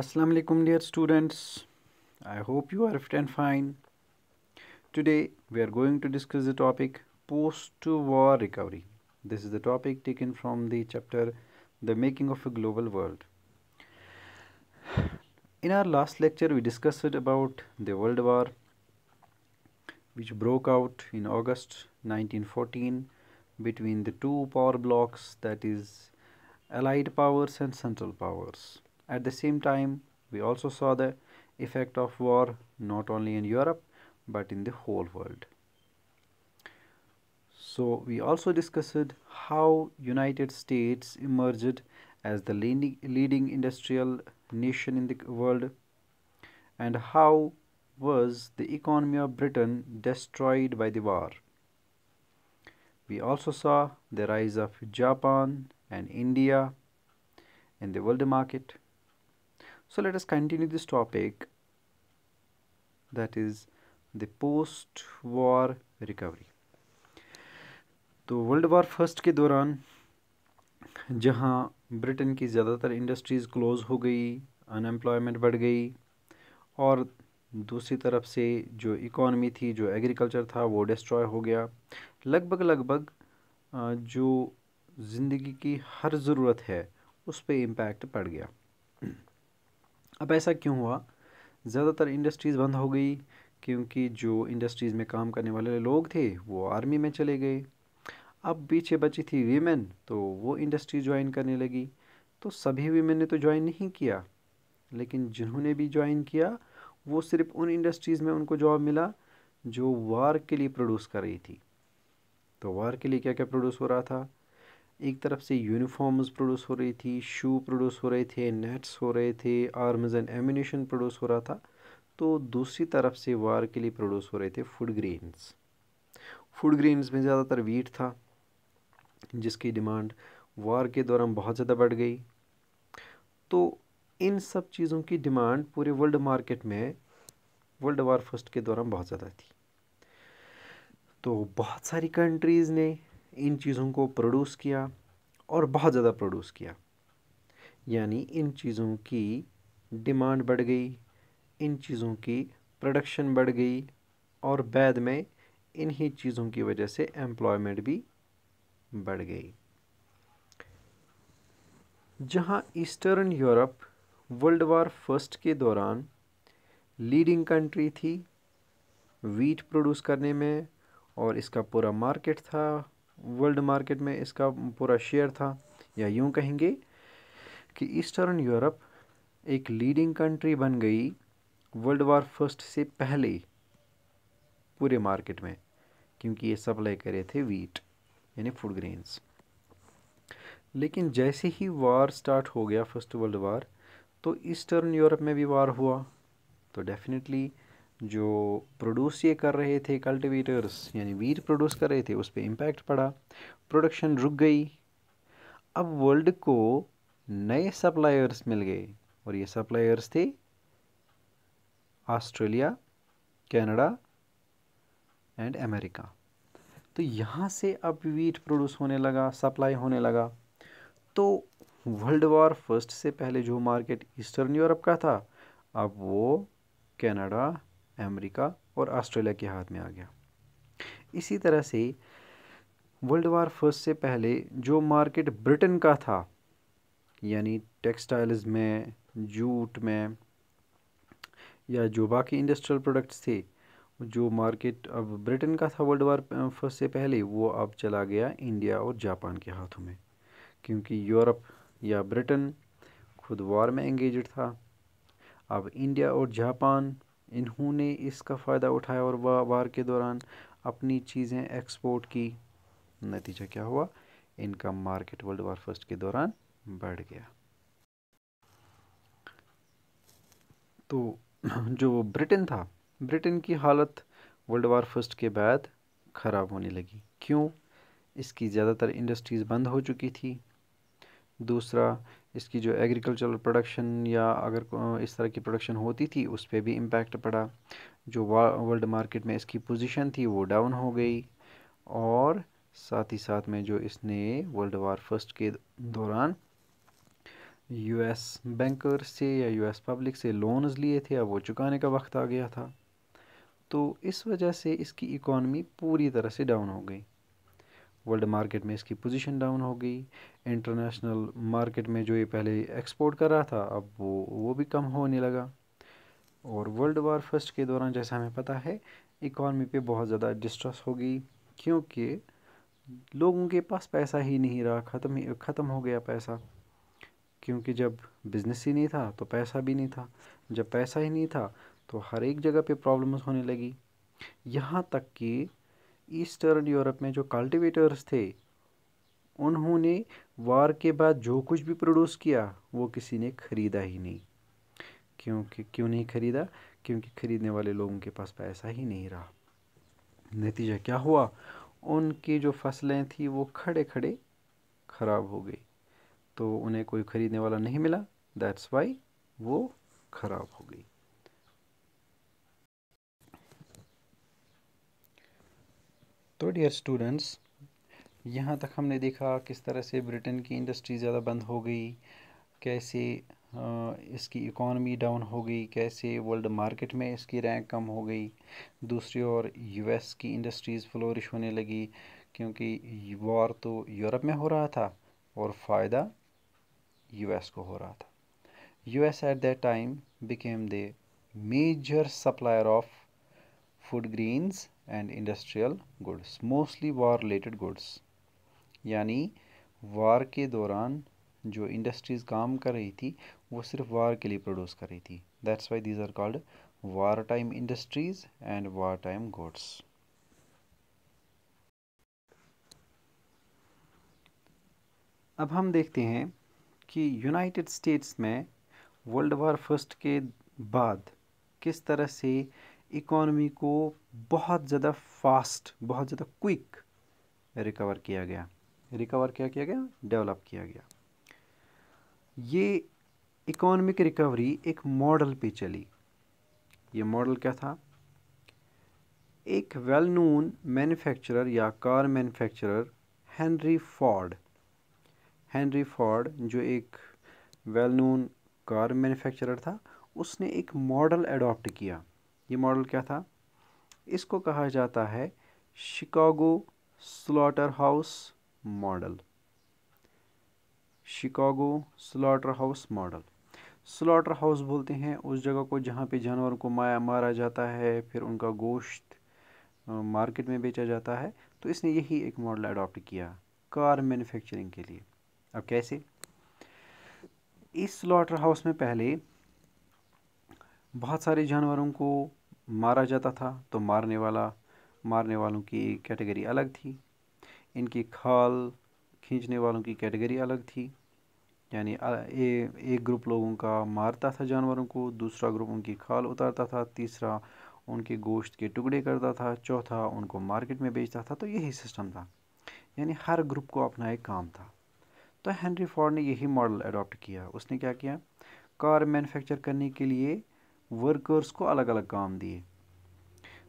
Assalamu alaikum dear students I hope you are fit and fine today we are going to discuss the topic post-war recovery this is the topic taken from the chapter the making of a global world in our last lecture we discussed about the world war which broke out in August 1914 between the two power blocks that is allied powers and central powers at the same time, we also saw the effect of war not only in Europe but in the whole world. So we also discussed how United States emerged as the leading industrial nation in the world and how was the economy of Britain destroyed by the war. We also saw the rise of Japan and India in the world market. So let us continue this topic that is the post-war recovery. तो world war first के दौरान जहां Britain की ज़्यादातर industries close हो गई unemployment बढ़ गई और दूसरी तरफ से जो इकॉनमी थी जो एग्रीकल्चर था वो डिस्ट्रॉय हो गया लगभग लगभग जो ज़िंदगी की हर ज़रूरत है उस पर इम्पैक्ट पड़ गया अब ऐसा क्यों हुआ ज़्यादातर इंडस्ट्रीज़ बंद हो गई क्योंकि जो इंडस्ट्रीज़ में काम करने वाले लोग थे वो आर्मी में चले गए अब पीछे बची थी वीमेन तो वो इंडस्ट्री ज्वाइन करने लगी तो सभी वीमेन ने तो ज्वाइन नहीं किया लेकिन जिन्होंने भी ज्वाइन किया वो सिर्फ उन इंडस्ट्रीज़ में उनको जॉब मिला जो वार के लिए प्रोड्यूस कर रही थी तो वार के लिए क्या क्या प्रोड्यूस हो रहा था एक तरफ से यूनिफॉर्म्स प्रोड्यूस हो रही थी शू प्रोड्यूस हो रहे थे नेट्स हो रहे थे आर्म्स एंड एमिनेशन प्रोड्यूस हो रहा था तो दूसरी तरफ से वार के लिए प्रोड्यूस हो रहे थे फूड ग्रेन्स फूड ग्रेन्स में ज़्यादातर वीट था जिसकी डिमांड वार के दौरान बहुत ज़्यादा बढ़ गई तो इन सब चीज़ों की डिमांड पूरे वर्ल्ड मार्केट में वर्ल्ड वार फर्स्ट के दौरान बहुत ज़्यादा थी तो बहुत सारी कंट्रीज़ ने इन चीज़ों को प्रोड्यूस किया और बहुत ज़्यादा प्रोड्यूस किया यानी इन चीज़ों की डिमांड बढ़ गई इन चीज़ों की प्रोडक्शन बढ़ गई और बाद में इन्हीं चीज़ों की वजह से एम्प्लॉयमेंट भी बढ़ गई जहां eastern Europe world war first के दौरान लीडिंग कंट्री थी वीट प्रोड्यूस करने में और इसका पूरा मार्केट था वर्ल्ड मार्केट में इसका पूरा शेयर था या यूं कहेंगे कि ईस्टर्न यूरोप एक लीडिंग कंट्री बन गई वर्ल्ड वार फर्स्ट से पहले पूरे मार्केट में क्योंकि ये सप्लाई करे थे वीट यानी फूड ग्रेन्स लेकिन जैसे ही वार स्टार्ट हो गया फर्स्ट वर्ल्ड वार तो ईस्टर्न यूरोप में भी वार हुआ तो डेफिनेटली जो प्रोड्यूस ये कर रहे थे कल्टिवेटर्स यानी वीट प्रोड्यूस कर रहे थे उस पर इम्पैक्ट पड़ा प्रोडक्शन रुक गई अब वर्ल्ड को नए सप्लायर्स मिल गए और ये सप्लायर्स थे ऑस्ट्रेलिया कनाडा एंड अमेरिका तो यहाँ से अब वीट प्रोड्यूस होने लगा सप्लाई होने लगा तो वर्ल्ड वॉर फर्स्ट से पहले जो मार्केट ईस्टर्न यूरोप का था अब वो कनाडा अमेरिका और ऑस्ट्रेलिया के हाथ में आ गया इसी तरह से वर्ल्ड वार फर्स्ट से पहले जो मार्केट ब्रिटेन का था यानी टेक्सटाइल्स में जूट में या जो बाकी इंडस्ट्रियल प्रोडक्ट्स थे जो मार्केट अब ब्रिटेन का था वर्ल्ड वार फर्स्ट से पहले वो अब चला गया इंडिया और जापान के हाथों में क्योंकि यूरोप या ब्रिटेन खुद वार में एंगेज था अब इंडिया और जापान इन्होंने इसका फ़ायदा उठाया और वार के दौरान अपनी चीज़ें एक्सपोर्ट की नतीजा क्या हुआ इनका मार्केट वर्ल्ड वार फर्स्ट के दौरान बढ़ गया तो जो ब्रिटेन था ब्रिटेन की हालत वर्ल्ड वार फर्स्ट के बाद ख़राब होने लगी क्यों इसकी ज़्यादातर इंडस्ट्रीज़ बंद हो चुकी थी दूसरा इसकी जो एग्रीकल्चरल प्रोडक्शन या अगर इस तरह की प्रोडक्शन होती थी उस पर भी इम्पेक्ट पड़ा जो वर्ल्ड मार्केट में इसकी पोजीशन थी वो डाउन हो गई और साथ ही साथ में जो इसने वर्ल्ड वार फर्स्ट के दौरान यूएस बैंकर से या यूएस पब्लिक से लोन्स लिए थे अब वो चुकाने का वक्त आ गया था तो इस वजह से इसकी इकॉनमी पूरी तरह से डाउन हो गई वर्ल्ड मार्केट में इसकी पोजीशन डाउन हो गई इंटरनेशनल मार्केट में जो ये पहले एक्सपोर्ट कर रहा था अब वो वो भी कम होने लगा और वर्ल्ड वार फर्स्ट के दौरान जैसा हमें पता है इकॉनमी पे बहुत ज़्यादा डिस्ट्रेस गई क्योंकि लोगों के पास पैसा ही नहीं रहा ख़त्म ही ख़त्म हो गया पैसा क्योंकि जब बिज़नेस ही नहीं था तो पैसा भी नहीं था जब पैसा ही नहीं था तो हर एक जगह पे प्रॉब्लम्स होने लगी यहाँ तक कि ईस्टर्न यूरोप में जो कल्टिवेटर्स थे उन्होंने वार के बाद जो कुछ भी प्रोड्यूस किया वो किसी ने ख़रीदा ही नहीं क्योंकि क्यों नहीं ख़रीदा क्योंकि ख़रीदने वाले लोगों के पास पैसा ही नहीं रहा नतीजा क्या हुआ उनकी जो फसलें थी वो खड़े खड़े ख़राब हो गई तो उन्हें कोई ख़रीदने वाला नहीं मिला दैट्स वाई वो ख़राब हो गई तो डियर स्टूडेंट्स यहाँ तक हमने देखा किस तरह से ब्रिटेन की इंडस्ट्री ज़्यादा बंद हो गई कैसे इसकी इकॉनमी डाउन हो गई कैसे वर्ल्ड मार्केट में इसकी रैंक कम हो गई दूसरी ओर यूएस की इंडस्ट्रीज़ फ्लोरिश होने लगी क्योंकि वॉर तो यूरोप में हो रहा था और फ़ायदा यूएस को हो रहा था US at that time became the major supplier of food greens and industrial goods mostly war related goods यानी वार के दौरान जो इंडस्ट्रीज़ काम कर रही थी वो सिर्फ वार के लिए प्रोड्यूस कर रही थी that's why these are called war time industries and war time goods अब हम देखते हैं कि यूनाइटेड स्टेट्स में वर्ल्ड वार फर्स्ट के बाद किस तरह से इकॉनमी को बहुत ज़्यादा फास्ट बहुत ज़्यादा क्विक रिकवर किया गया रिकवर क्या किया गया डेवलप किया गया ये इकोनॉमिक रिकवरी एक मॉडल पे चली ये मॉडल क्या था एक वेल नोन मैन्युफैक्चरर या car manufacturer Henry Ford Henry Ford जो एक वेल नोन कार मैन्युफैक्चरर था उसने एक मॉडल अडॉप्ट किया ये मॉडल क्या था इसको कहा जाता है Chicago slaughter house model Chicago slaughter house model slaughter house बोलते हैं उस जगह को जहाँ पे जानवरों को माया मारा जाता है फिर उनका गोश्त मार्केट में बेचा जाता है तो इसने यही एक मॉडल अडॉप्ट किया कार मैन्युफैक्चरिंग के लिए अब कैसे इस स्लॉटर हाउस में पहले बहुत सारे जानवरों को मारा जाता था तो मारने वाला मारने वालों की कैटेगरी अलग थी इनकी खाल खींचने वालों की कैटेगरी अलग थी यानी ए, एक ग्रुप लोगों का मारता था जानवरों को दूसरा ग्रुप उनकी खाल उतारता था तीसरा उनके गोश्त के टुकड़े करता था चौथा उनको मार्केट में बेचता था तो यही सिस्टम था यानी हर ग्रुप को अपना एक काम था तो हेनरी फॉर्ड ने यही मॉडल अडॉप्ट किया उसने क्या किया कार मैन्युफैक्चर करने के लिए वर्कर्स को अलग अलग काम दिए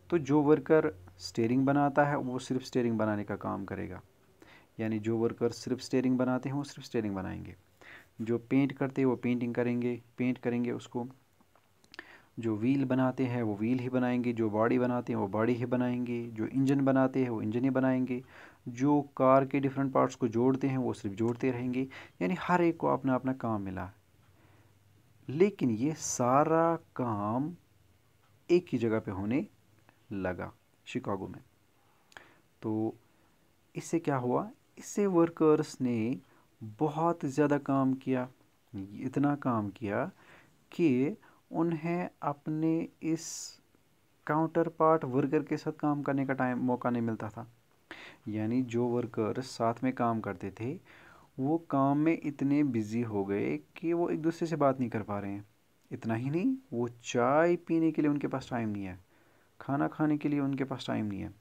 तो जो वर्कर स्टेयरिंग बनाता है वो सिर्फ स्टेयरिंग बनाने का काम करेगा यानी जो वर्कर सिर्फ स्टेयरिंग बनाते हैं वो सिर्फ स्टेयरिंग बनाएंगे जो पेंट करते हैं वो पेंटिंग करेंगे पेंट करेंगे उसको जो व्हील बनाते हैं वो व्हील ही बनाएंगे जो बॉडी बनाते हैं वो बॉडी ही बनाएंगे जो इंजन बनाते हैं वो इंजन ही बनाएंगे जो कार के डिफरेंट पार्ट्स को जोड़ते हैं वो सिर्फ जोड़ते रहेंगे यानी हर एक को अपना अपना काम मिला लेकिन ये सारा काम एक ही जगह पे होने लगा शिकागो में तो इससे क्या हुआ इससे वर्कर्स ने बहुत ज़्यादा काम किया इतना काम किया कि उन्हें अपने इस काउंटर पार्ट वर्कर के साथ काम करने का टाइम मौका नहीं मिलता था यानी जो वर्कर्स साथ में काम करते थे वो काम में इतने बिज़ी हो गए कि वो एक दूसरे से बात नहीं कर पा रहे हैं इतना ही नहीं वो चाय पीने के लिए उनके पास टाइम नहीं है खाना खाने के लिए उनके पास टाइम नहीं है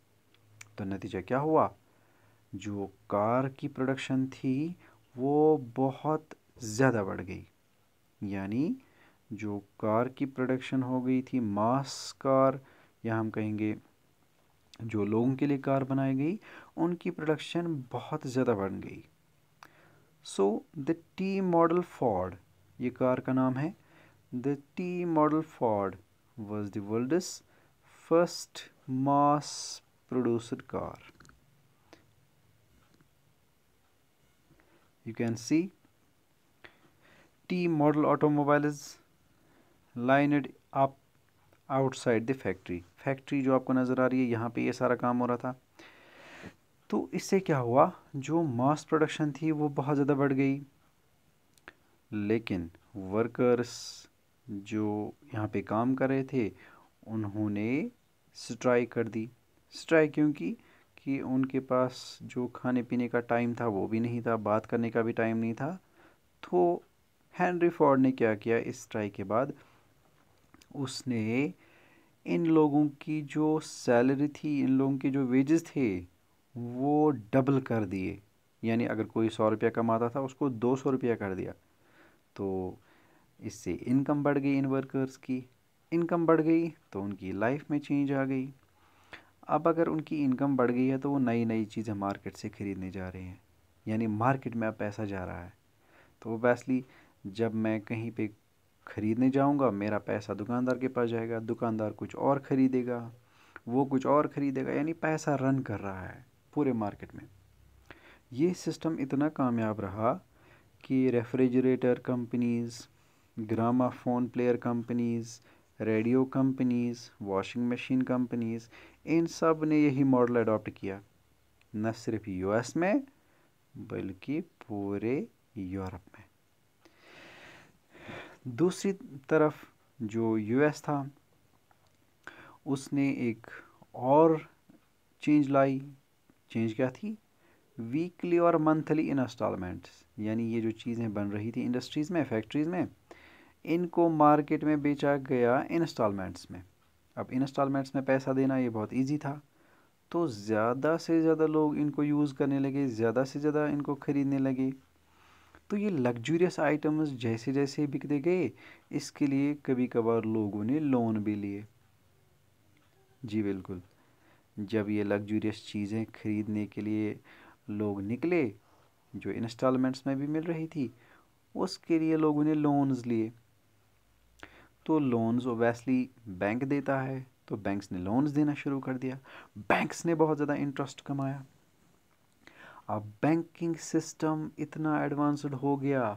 तो नतीजा क्या हुआ जो कार की प्रोडक्शन थी वो बहुत ज़्यादा बढ़ गई यानी जो कार की प्रोडक्शन हो गई थी मास कार या हम कहेंगे जो लोगों के लिए कार बनाई गई उनकी प्रोडक्शन बहुत ज़्यादा बढ़ गई so the T model Ford ये कार का नाम है the T model Ford was the world first mass produced car you can see T model automobile is lined up outside the factory factory जो आपको नज़र आ रही है यहाँ पे ये सारा काम हो रहा था तो इससे क्या हुआ जो मास प्रोडक्शन थी वो बहुत ज़्यादा बढ़ गई लेकिन वर्कर्स जो यहाँ पे काम कर रहे थे उन्होंने स्ट्राइक कर दी स्ट्राइक क्योंकि कि उनके पास जो खाने पीने का टाइम था वो भी नहीं था बात करने का भी टाइम नहीं था तो हैंनरी फॉर्ड ने क्या किया इस स्ट्राइक के बाद उसने इन लोगों की जो सैलरी थी इन लोगों के जो वेजेस थे वो डबल कर दिए यानी अगर कोई सौ रुपया कमाता था उसको दो सौ रुपया कर दिया तो इससे इनकम बढ़ गई इन वर्कर्स की इनकम बढ़ गई तो उनकी लाइफ में चेंज आ गई अब अगर उनकी इनकम बढ़ गई है तो वो नई नई चीज़ें मार्केट से ख़रीदने जा रहे हैं यानी मार्केट में अब पैसा जा रहा है तो वैसली जब मैं कहीं पे ख़रीदने जाऊंगा मेरा पैसा दुकानदार के पास जाएगा दुकानदार कुछ और ख़रीदेगा वो कुछ और ख़रीदेगा यानी पैसा रन कर रहा है पूरे मार्केट में ये सिस्टम इतना कामयाब रहा कि refrigerator companies gramophone player companies radio companies washing machine companies इन सब ने यही मॉडल अडॉप्ट किया न सिर्फ यूएस में बल्कि पूरे यूरोप में दूसरी तरफ जो यूएस था उसने एक और चेंज लाई चेंज क्या थी वीकली और मंथली इंस्टॉलमेंट्स यानी ये जो चीज़ें बन रही थी इंडस्ट्रीज़ में फैक्ट्रीज़ में इनको मार्केट में बेचा गया इंस्टॉलमेंट्स में अब इंस्टॉलमेंट्स में पैसा देना ये बहुत ईजी था तो ज़्यादा से ज़्यादा लोग इनको यूज़ करने लगे ज़्यादा से ज़्यादा इनको ख़रीदने लगे तो ये लग्जूरियस आइटम्स जैसे जैसे बिकते गए इसके लिए कभी कभार लोगों ने लोन भी लिए जी बिल्कुल जब ये लग्जूरियस चीज़ें खरीदने के लिए लोग निकले जो इंस्टॉलमेंट्स में भी मिल रही थी उसके लिए लोगों ने लोन्स लिए तो लोन्स ओबियसली बैंक देता है तो बैंक्स ने लोन्स देना शुरू कर दिया बैंक्स ने बहुत ज़्यादा इंटरेस्ट कमाया अब बैंकिंग सिस्टम इतना एडवांसड हो गया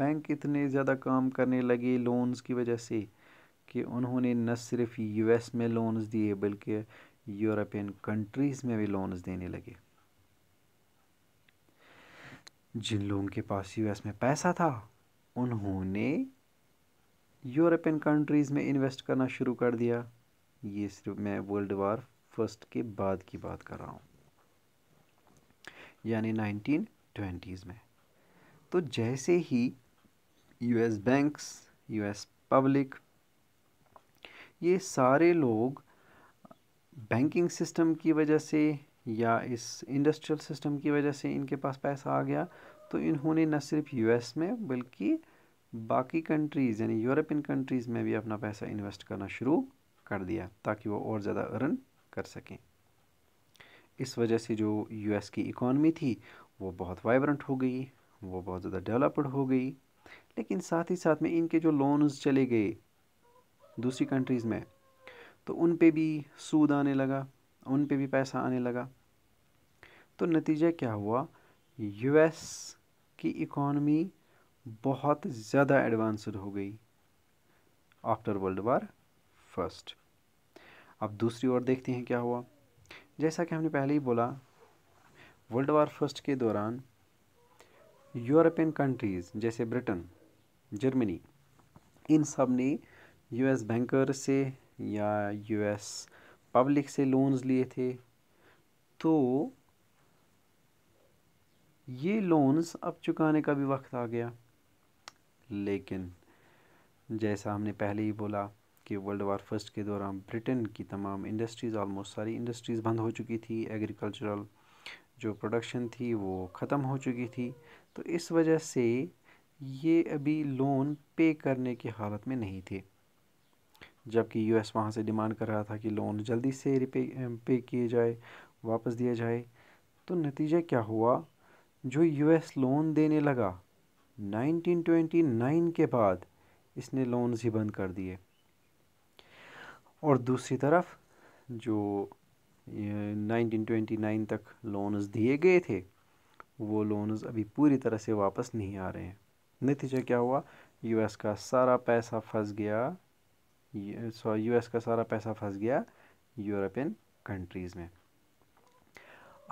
बैंक इतने ज़्यादा काम करने लगे लोन्स की वजह से कि उन्होंने न सिर्फ यूएस में लोन्स दिए बल्कि यूरोपियन कंट्रीज़ में भी लोन्स देने लगे जिन लोगों के पास यूएस में पैसा था उन्होंने यूरोपियन कंट्रीज़ में इन्वेस्ट करना शुरू कर दिया ये सिर्फ मैं वर्ल्ड वार फर्स्ट के बाद की बात कर रहा हूँ यानी नाइनटीन ट्वेंटीज़ में तो जैसे ही यूएस बैंक्स यूएस पब्लिक ये सारे लोग बैंकिंग सिस्टम की वजह से या इस इंडस्ट्रियल सिस्टम की वजह से इनके पास पैसा आ गया तो इन्होंने न सिर्फ यूएस में बल्कि बाकी कंट्रीज़ यानी यूरोपियन कंट्रीज़ में भी अपना पैसा इन्वेस्ट करना शुरू कर दिया ताकि वो और ज़्यादा अर्न कर सकें इस वजह से जो यूएस की इकॉनमी थी वो बहुत वाइब्रेंट हो गई वो बहुत ज़्यादा डेवलप्ड हो गई लेकिन साथ ही साथ में इनके जो लोन्स चले गए दूसरी कंट्रीज़ में तो उन पे भी सूद आने लगा उन पे भी पैसा आने लगा तो नतीजा क्या हुआ यूएस की इकॉनमी बहुत ज़्यादा एडवांसड हो गई आफ्टर वर्ल्ड वार फर्स्ट अब दूसरी ओर देखते हैं क्या हुआ जैसा कि हमने पहले ही बोला वर्ल्ड वार फर्स्ट के दौरान यूरोपियन कंट्रीज़ जैसे ब्रिटेन जर्मनी इन सब ने यूएस बैंकर से या यूएस पब्लिक से लोन्स लिए थे तो ये लोन्स अब चुकाने का भी वक्त आ गया लेकिन जैसा हमने पहले ही बोला कि वर्ल्ड वार फर्स्ट के दौरान ब्रिटेन की तमाम इंडस्ट्रीज़ ऑलमोस्ट सारी इंडस्ट्रीज़ बंद हो चुकी थी एग्रीकल्चरल जो प्रोडक्शन थी वो ख़त्म हो चुकी थी तो इस वजह से ये अभी लोन पे करने की हालत में नहीं थे जबकि यूएस वहाँ से डिमांड कर रहा था कि लोन जल्दी से रिपे पे किए जाए वापस दिया जाए तो नतीजा क्या हुआ जो यूएस लोन देने लगा 1929 के बाद इसने लोन ही बंद कर दिए और दूसरी तरफ जो 1929 तक लोन्स दिए गए थे वो लोन्स अभी पूरी तरह से वापस नहीं आ रहे हैं नतीजा क्या हुआ यूएस का सारा पैसा फंस गया सॉरी यूएस का सारा पैसा फंस गया यूरोपियन कंट्रीज़ में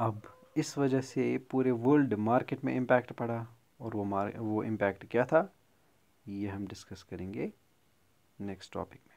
अब इस वजह से पूरे वर्ल्ड मार्केट में इम्पैक्ट पड़ा और वो मार वो इम्पैक्ट क्या था ये हम डिस्कस करेंगे नेक्स्ट टॉपिक में